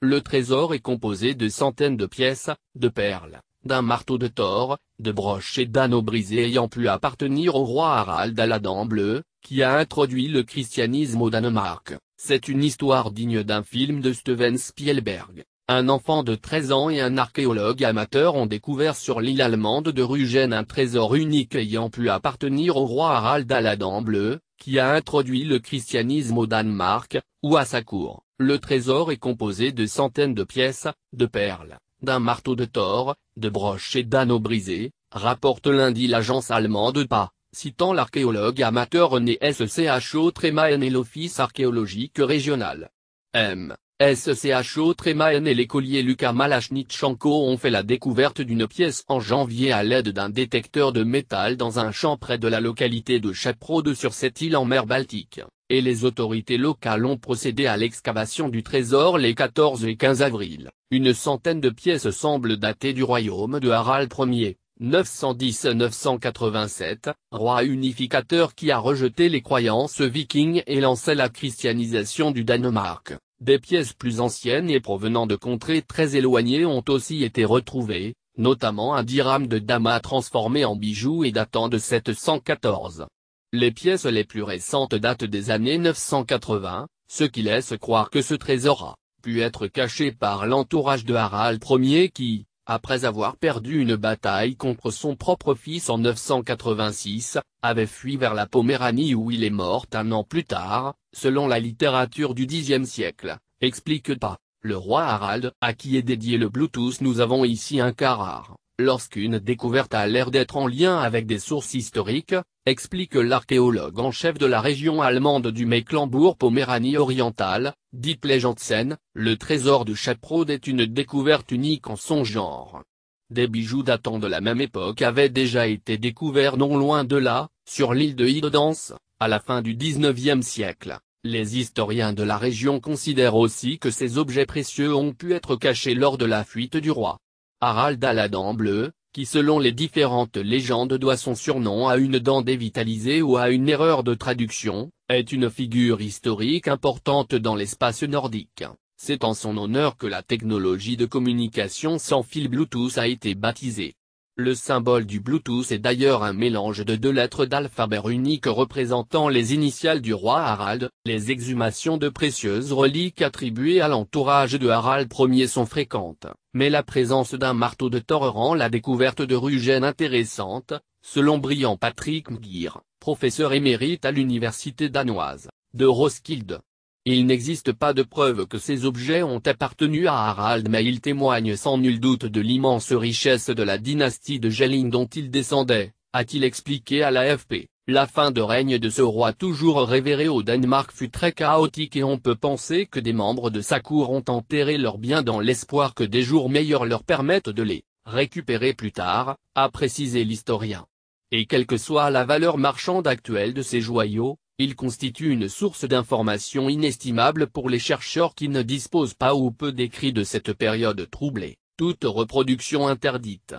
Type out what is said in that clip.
Le trésor est composé de centaines de pièces, de perles, d'un marteau de Thor, de broches et d'anneaux brisés ayant pu appartenir au roi Harald Aladdin Bleu, qui a introduit le christianisme au Danemark. C'est une histoire digne d'un film de Steven Spielberg. Un enfant de 13 ans et un archéologue amateur ont découvert sur l'île allemande de Rugen un trésor unique ayant pu appartenir au roi Harald Aladdin Bleu, qui a introduit le christianisme au Danemark, ou à sa cour. Le trésor est composé de centaines de pièces, de perles, d'un marteau de Thor, de broches et d'anneaux brisés, rapporte lundi l'agence allemande PA, citant l'archéologue amateur René SCHO et l'Office archéologique régional. M. SCHO e Tremaen et l'écolier Lucas Malachnitchenko ont fait la découverte d'une pièce en janvier à l'aide d'un détecteur de métal dans un champ près de la localité de Chaprode sur cette île en mer Baltique, et les autorités locales ont procédé à l'excavation du trésor les 14 et 15 avril. Une centaine de pièces semblent dater du royaume de Harald Ier, 910-987, roi unificateur qui a rejeté les croyances vikings et lancé la christianisation du Danemark. Des pièces plus anciennes et provenant de contrées très éloignées ont aussi été retrouvées, notamment un dirham de Dama transformé en bijoux et datant de 714. Les pièces les plus récentes datent des années 980, ce qui laisse croire que ce trésor a pu être caché par l'entourage de Harald Ier qui, après avoir perdu une bataille contre son propre fils en 986, avait fui vers la Poméranie où il est mort un an plus tard, selon la littérature du Xe siècle, explique pas, le roi Harald à qui est dédié le Bluetooth nous avons ici un cas lorsqu'une découverte a l'air d'être en lien avec des sources historiques, explique l'archéologue en chef de la région allemande du Mecklembourg-Poméranie orientale, dit Janssen, le trésor de Chaprod est une découverte unique en son genre. Des bijoux datant de la même époque avaient déjà été découverts non loin de là, sur l'île de Hiddensee, à la fin du XIXe siècle. Les historiens de la région considèrent aussi que ces objets précieux ont pu être cachés lors de la fuite du roi. Harald a la dent bleue, qui selon les différentes légendes doit son surnom à une dent dévitalisée ou à une erreur de traduction, est une figure historique importante dans l'espace nordique. C'est en son honneur que la technologie de communication sans fil Bluetooth a été baptisée. Le symbole du Bluetooth est d'ailleurs un mélange de deux lettres d'alphabet unique représentant les initiales du roi Harald. Les exhumations de précieuses reliques attribuées à l'entourage de Harald Ier sont fréquentes, mais la présence d'un marteau de Thor rend la découverte de Rugène intéressante, selon brillant Patrick Mgir, professeur émérite à l'université danoise, de Roskilde. Il n'existe pas de preuve que ces objets ont appartenu à Harald mais ils témoignent sans nul doute de l'immense richesse de la dynastie de Jelling dont il descendait, a-t-il expliqué à l'AFP. La fin de règne de ce roi toujours révéré au Danemark fut très chaotique et on peut penser que des membres de sa cour ont enterré leurs biens dans l'espoir que des jours meilleurs leur permettent de les récupérer plus tard, a précisé l'historien. Et quelle que soit la valeur marchande actuelle de ces joyaux, il constitue une source d'information inestimable pour les chercheurs qui ne disposent pas ou peu d'écrits de cette période troublée, toute reproduction interdite.